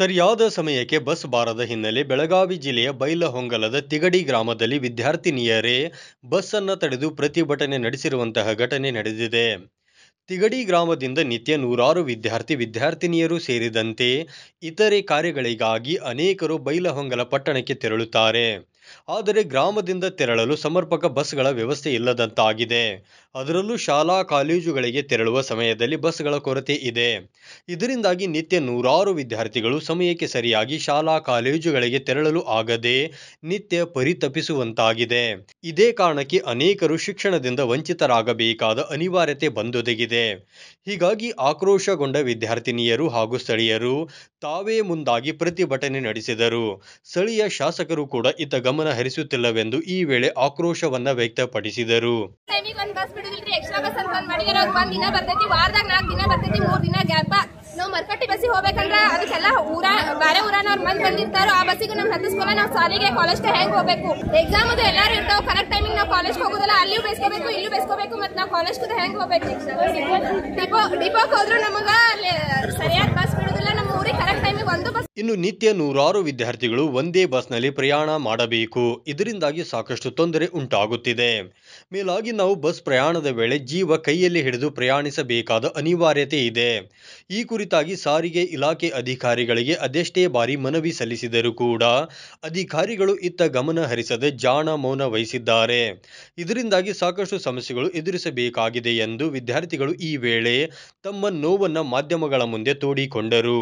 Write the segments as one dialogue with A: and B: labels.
A: ಸರಿಯಾದ ಸಮಯಕ್ಕೆ ಬಸ್ ಬಾರದ ಹಿನ್ನೆಲೆ ಬೆಳಗಾವಿ ಜಿಲ್ಲೆಯ ಬೈಲಹೊಂಗಲದ ತಿಗಡಿ ಗ್ರಾಮದಲ್ಲಿ ವಿದ್ಯಾರ್ಥಿನಿಯರೇ ಬಸ್ ತಡೆದು ಪ್ರತಿಭಟನೆ ನಡೆಸಿರುವಂತಹ ಘಟನೆ ನಡೆದಿದೆ ತಿಗಡಿ ಗ್ರಾಮದಿಂದ ನಿತ್ಯ ನೂರಾರು ವಿದ್ಯಾರ್ಥಿ ವಿದ್ಯಾರ್ಥಿನಿಯರು ಸೇರಿದಂತೆ ಇತರೆ ಕಾರ್ಯಗಳಿಗಾಗಿ ಅನೇಕರು ಬೈಲಹೊಂಗಲ ಪಟ್ಟಣಕ್ಕೆ ತೆರಳುತ್ತಾರೆ ಆದರೆ ಗ್ರಾಮದಿಂದ ತೆರಳಲು ಸಮರ್ಪಕ ಬಸ್ಗಳ ವ್ಯವಸ್ಥೆ ಇಲ್ಲದಂತಾಗಿದೆ ಅದರಲ್ಲೂ ಶಾಲಾ ಕಾಲೇಜುಗಳಿಗೆ ತೆರಳುವ ಸಮಯದಲ್ಲಿ ಬಸ್ಗಳ ಕೊರತೆ ಇದೆ ಇದರಿಂದಾಗಿ ನಿತ್ಯ ನೂರಾರು ವಿದ್ಯಾರ್ಥಿಗಳು ಸಮಯಕ್ಕೆ ಸರಿಯಾಗಿ ಶಾಲಾ ಕಾಲೇಜುಗಳಿಗೆ ತೆರಳಲು ಆಗದೆ ನಿತ್ಯ ಪರಿತಪಿಸುವಂತಾಗಿದೆ ಇದೇ ಕಾರಣಕ್ಕೆ ಅನೇಕರು ಶಿಕ್ಷಣದಿಂದ ವಂಚಿತರಾಗಬೇಕಾದ ಅನಿವಾರ್ಯತೆ ಬಂದೊದಗಿದೆ ಹೀಗಾಗಿ ಆಕ್ರೋಶಗೊಂಡ ವಿದ್ಯಾರ್ಥಿನಿಯರು ಹಾಗೂ ಸ್ಥಳೀಯರು ತಾವೇ ಮುಂದಾಗಿ ಪ್ರತಿಭಟನೆ ನಡೆಸಿದರು ಸ್ಥಳೀಯ ಶಾಸಕರು ಕೂಡ ಇತ್ತ ಗಮನ ಗಮನ ಹರಿಸುತ್ತಿಲ್ಲವೆಂದು ಈ ವೇಳೆ ಆಕ್ರೋಶವನ್ನ ವ್ಯಕ್ತಪಡಿಸಿದರು
B: ನಾವು ಮರ್ಕಟ್ಟಿ ಬಸ್ಸಿಗೆ ಹೋಗ್ಬೇಕಂದ್ರ ಅದಕ್ಕೆಲ್ಲ ಊರ ಬೇರೆ ಊರನವ್ರು ಮಂದಿ ಬಂದಿರ್ತಾರೋ ಆ ಬಸ್ಸಿಗೆ ನಮ್ಗೆ ಹತ್ತಿಸ್ಕೊಲ್ಲ ನಾವು ಸಾಲಿಗೆ ಕಾಲೇಜ್ಗೆ ಹೆಂಗ್ ಹೋಗ್ಬೇಕು ಎಕ್ಸಾಮ್ ಅದು ಎಲ್ಲರೂ ಇರ್ತಾವೆ ಕರೆಕ್ಟ್ ಟೈಮಿಂಗ್ ನಾವು ಕಾಲೇಜ್ ಹೋಗೋದಲ್ಲ ಅಲ್ಲಿಯೂ ಬೇಸ್ಕೋಬೇಕು ಇಲ್ಲೂ ಬೇಸ್ಕೋಬೇಕು ಮತ್ತು ನಾವು ಕಾಲೇಜ್ಗೆ ಹೆಂಗೆ ಹೋಗ್ಬೇಕು ಡಿಪೋ ಡಿಪೋಗೆ ಹೋದ್ರು ನಮಗೆ ಸರಿಯಾದ ಬಸ್
A: ಇನ್ನು ನಿತ್ಯ ನೂರಾರು ವಿದ್ಯಾರ್ಥಿಗಳು ಒಂದೇ ಬಸ್ನಲ್ಲಿ ಪ್ರಯಾಣ ಮಾಡಬೇಕು ಇದರಿಂದಾಗಿ ಸಾಕಷ್ಟು ತೊಂದರೆ ಉಂಟಾಗುತ್ತಿದೆ ಮೇಲಾಗಿ ನಾವು ಬಸ್ ಪ್ರಯಾಣದ ವೇಳೆ ಜೀವ ಕೈಯಲ್ಲಿ ಹಿಡಿದು ಪ್ರಯಾಣಿಸಬೇಕಾದ ಅನಿವಾರ್ಯತೆ ಇದೆ ಈ ಕುರಿತಾಗಿ ಸಾರಿಗೆ ಇಲಾಖೆ ಅಧಿಕಾರಿಗಳಿಗೆ ಅದೆಷ್ಟೇ ಬಾರಿ ಮನವಿ ಸಲ್ಲಿಸಿದರೂ ಕೂಡ ಅಧಿಕಾರಿಗಳು ಇತ್ತ ಗಮನ ಹರಿಸದೆ ಜಾಣ ಮೌನ ವಹಿಸಿದ್ದಾರೆ ಇದರಿಂದಾಗಿ ಸಾಕಷ್ಟು ಸಮಸ್ಯೆಗಳು ಎದುರಿಸಬೇಕಾಗಿದೆ ಎಂದು ವಿದ್ಯಾರ್ಥಿಗಳು ಈ ವೇಳೆ ತಮ್ಮ ನೋವನ್ನು ಮಾಧ್ಯಮಗಳ ಮುಂದೆ ತೋಡಿಕೊಂಡರು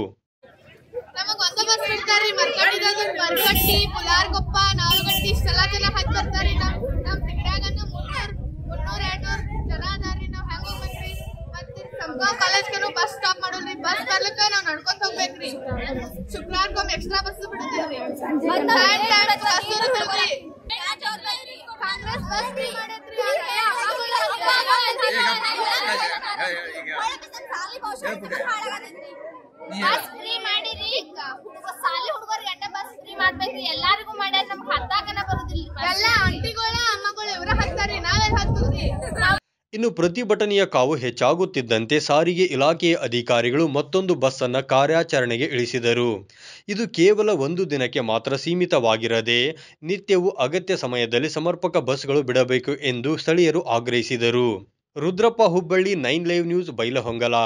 C: ಒಳಗೊಂದು ಮರಗಟ್ಟಿ ಪುಲಾರ್ಗೊಪ್ಪ ನಾಲ್ಗಟ್ಟಿ ಇಷ್ಟೆಲ್ಲ ಜನ ಹತ್ತಿರ್ತಾರೆ ನಮ್ ನಮ್ಮ ಸಿಗಡ್ಯಾಗ ಮುನ್ನೂರ್ ಮುನ್ನೂರ್ ಎರಡ್ನೂರ್ ಜನ ಅದಾರ್ರಿ ನಾವ್ ಹೆಂಗ್ ಹೋಗ್ಬೇಕ್ರಿ ಮತ್ತೆ ಸಮಗಾವ್ ಕಾಲೇಜ್ಗೆನು ಬಸ್ ಸ್ಟಾಪ್ ಮಾಡೋಲ್ರಿ ಬಸ್ ಬರ್ಲಿಕ್ಕ ನಾವ್ ನಡ್ಕೊಂತ ಹೋಗ್ಬೇಕ್ರಿ ಶುಕ್ರವಾರಕ್ಕೊಮ್ಮೆ ಎಕ್ಸ್ಟ್ರಾ ಬಸ್ ಕಾಂಗ್ರೆಸ್ ಬಸ್
A: ಇನ್ನು ಪ್ರತಿಭಟನೆಯ ಕಾವು ಹೆಚ್ಚಾಗುತ್ತಿದ್ದಂತೆ ಸಾರಿಗೆ ಇಲಾಖೆಯ ಅಧಿಕಾರಿಗಳು ಮತ್ತೊಂದು ಬಸ್ ಅನ್ನ ಕಾರ್ಯಾಚರಣೆಗೆ ಇಳಿಸಿದರು ಇದು ಕೇವಲ ಒಂದು ದಿನಕ್ಕೆ ಮಾತ್ರ ಸೀಮಿತವಾಗಿರದೆ ನಿತ್ಯವೂ ಅಗತ್ಯ ಸಮಯದಲ್ಲಿ ಸಮರ್ಪಕ ಬಸ್ಗಳು ಬಿಡಬೇಕು ಎಂದು ಸ್ಥಳೀಯರು ಆಗ್ರಹಿಸಿದರು Rudrappa Hubballi nine live news Bailhongal